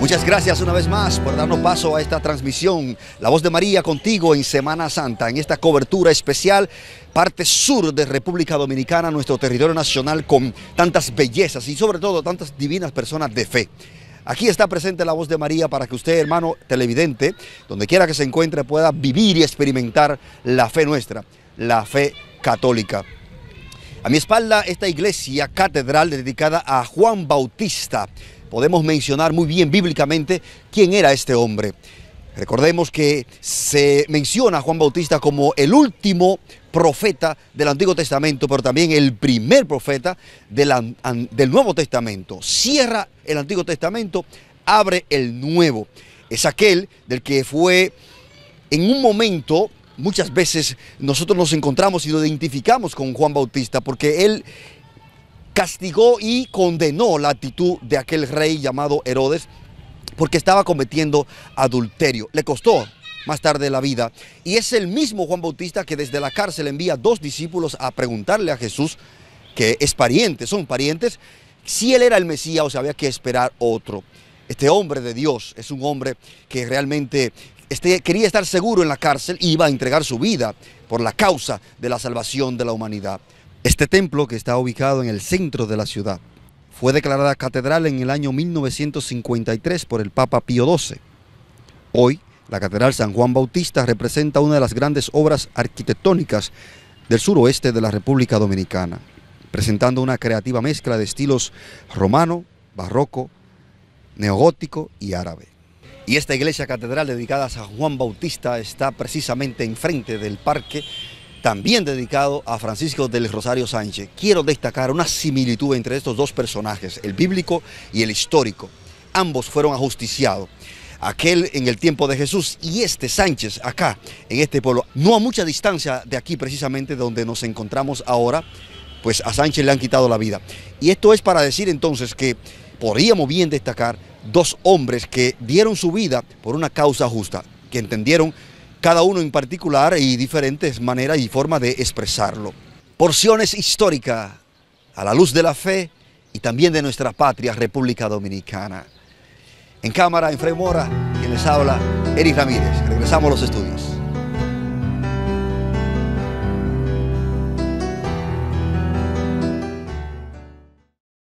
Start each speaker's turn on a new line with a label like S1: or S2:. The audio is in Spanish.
S1: Muchas gracias una vez más por darnos paso a esta transmisión. La voz de María contigo en Semana Santa, en esta cobertura especial, parte sur de República Dominicana, nuestro territorio nacional con tantas bellezas y sobre todo tantas divinas personas de fe. Aquí está presente la voz de María para que usted, hermano televidente, donde quiera que se encuentre, pueda vivir y experimentar la fe nuestra, la fe católica. A mi espalda esta iglesia catedral dedicada a Juan Bautista, podemos mencionar muy bien bíblicamente quién era este hombre. Recordemos que se menciona a Juan Bautista como el último profeta del Antiguo Testamento, pero también el primer profeta del, del Nuevo Testamento. Cierra el Antiguo Testamento, abre el Nuevo. Es aquel del que fue en un momento muchas veces nosotros nos encontramos y nos identificamos con Juan Bautista porque él castigó y condenó la actitud de aquel rey llamado Herodes porque estaba cometiendo adulterio. Le costó más tarde la vida. Y es el mismo Juan Bautista que desde la cárcel envía dos discípulos a preguntarle a Jesús, que es pariente, son parientes, si él era el Mesías o si había que esperar otro. Este hombre de Dios es un hombre que realmente este, quería estar seguro en la cárcel y iba a entregar su vida por la causa de la salvación de la humanidad. Este templo, que está ubicado en el centro de la ciudad, fue declarada catedral en el año 1953 por el Papa Pío XII. Hoy, la Catedral San Juan Bautista representa una de las grandes obras arquitectónicas del suroeste de la República Dominicana, presentando una creativa mezcla de estilos romano, barroco, neogótico y árabe. Y esta iglesia catedral dedicada a San Juan Bautista está precisamente enfrente del parque también dedicado a Francisco del Rosario Sánchez, quiero destacar una similitud entre estos dos personajes, el bíblico y el histórico. Ambos fueron ajusticiados. Aquel en el tiempo de Jesús y este Sánchez acá, en este pueblo, no a mucha distancia de aquí precisamente donde nos encontramos ahora, pues a Sánchez le han quitado la vida. Y esto es para decir entonces que podríamos bien destacar dos hombres que dieron su vida por una causa justa, que entendieron cada uno en particular y diferentes maneras y formas de expresarlo. Porciones históricas a la luz de la fe y también de nuestra patria República Dominicana. En cámara, en Fremora, quien les habla, Eric Ramírez. Regresamos a los estudios.